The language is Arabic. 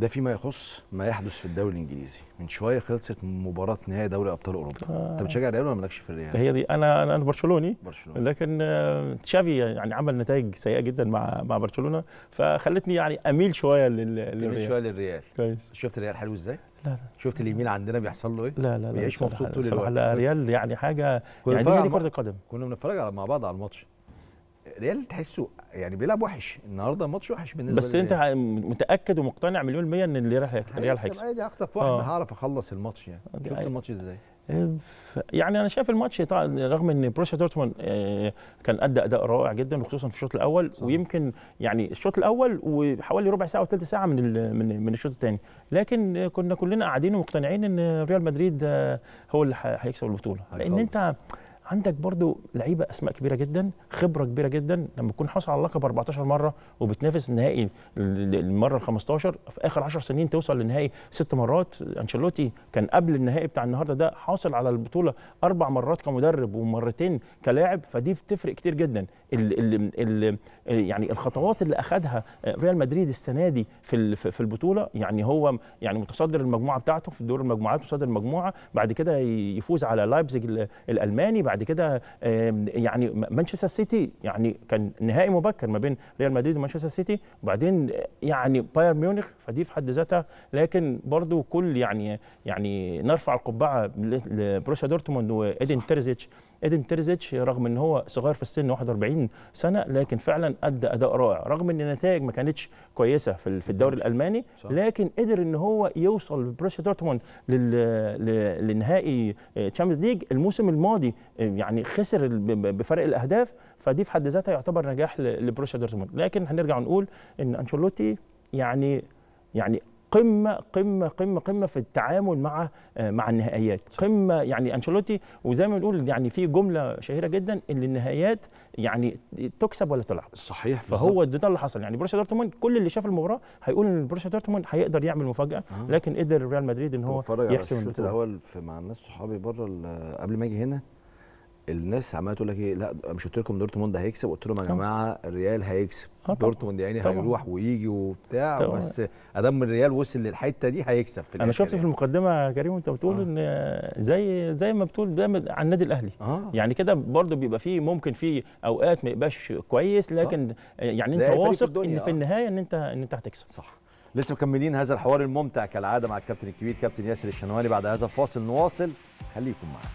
ده فيما يخص ما يحدث في الدوري الانجليزي من شويه خلصت مباراه نهائي دوري ابطال اوروبا آه. انت بتشجع الريال ولا مالكش في الريال هي دي انا انا برشلوني برشلوني لكن آه، تشافي يعني عمل نتائج سيئه جدا مع مع برشلونه فخلتني يعني اميل شويه للريال اميل شويه للريال كويس شفت الريال حلو ازاي لا لا شفت اليمين عندنا بيحصل له ايه لا لا لا بيعيش مبسوط طول الوقت لا الريال يعني حاجه يعني دي كره القدم كنا بنتفرج مع بعض على الماتش ريال تحسه يعني بيلعب وحش النهارده الماتش وحش بالنسبه بس انت متاكد ومقتنع مليون المية ان الريال هيكسب عادي اخطف واحد آه. هعرف اخلص الماتش يعني آه، شفت الماتش ازاي آه، يعني انا شايف الماتش رغم ان بروسيا دورتموند كان ادى اداء رائع جدا وخصوصا في الشوط الاول صح. ويمكن يعني الشوط الاول وحوالي ربع ساعه او ثلث ساعه من من, من الشوط الثاني لكن كنا كلنا قاعدين ومقتنعين ان ريال مدريد هو اللي هيكسب البطوله لان انت عندك برضو لعيبه اسماء كبيره جدا خبره كبيره جدا لما تكون حاصل على اللقب 14 مره وبتنافس النهائي المره ال 15 في اخر 10 سنين توصل للنهائي ست مرات انشيلوتي كان قبل النهائي بتاع النهارده ده حاصل على البطوله اربع مرات كمدرب ومرتين كلاعب فدي بتفرق كتير جدا الـ الـ الـ يعني الخطوات اللي اخذها ريال مدريد السنه دي في في البطوله يعني هو يعني متصدر المجموعه بتاعته في دور المجموعات متصدر المجموعه بعد كده يفوز على لايبزيج الالماني بعد بعد كده يعني مانشستر سيتي يعني كان نهائي مبكر ما بين ريال مدريد ومانشستر سيتي وبعدين يعني بايرن ميونخ فدي في حد ذاتها لكن برضو كل يعني يعني نرفع القبعه لبروسيا دورتموند وايدن تيرزيتش ايدن تيرزيتش رغم ان هو صغير في السن 41 سنه لكن فعلا ادى اداء رائع رغم ان النتائج ما كانتش كويسه في الدوري الالماني لكن قدر ان هو يوصل بروسيا دورتموند للنهائي تشامبيونز ليج الموسم الماضي آه، يعني خسر بفرق الاهداف فدي في حد ذاتها يعتبر نجاح لبروسيا دورتموند لكن هنرجع نقول ان انشيلوتي يعني يعني قمه قمه قمه قمه في التعامل مع آه، مع النهائيات قمه يعني أنشلوتي وزي ما بنقول يعني في جمله شهيره جدا ان النهائيات يعني تكسب ولا تلعب صحيح فهو ده اللي حصل يعني بروسيا دورتموند كل اللي شاف المباراه هيقول ان بروسيا دورتموند هيقدر يعمل مفاجاه آه. لكن قدر ريال مدريد ان هو يحسم الأول الاول مع الناس صحابي بره قبل ما اجي هنا الناس عماله تقول لك ايه لا مش قلت لكم دورتموند هيكسب قلت لهم يا جماعه الريال هيكسب آه، دورتموند يعني طبعًا. هيروح ويجي وبتاع طبعًا. بس ادام الريال وصل للحته دي هيكسب في انا شفت في يعني. المقدمه يا كريم وانت بتقول آه. ان زي زي ما بتقول دايما عن النادي الاهلي آه. يعني كده برضو بيبقى فيه ممكن في اوقات ما يبقاش كويس لكن صح. يعني انت واثق ان في آه. النهايه ان انت ان انت هتكسب صح لسه مكملين هذا الحوار الممتع كالعاده مع الكابتن الكبير كابتن ياسر الشنواني بعد هذا الفاصل نواصل خليكم معنا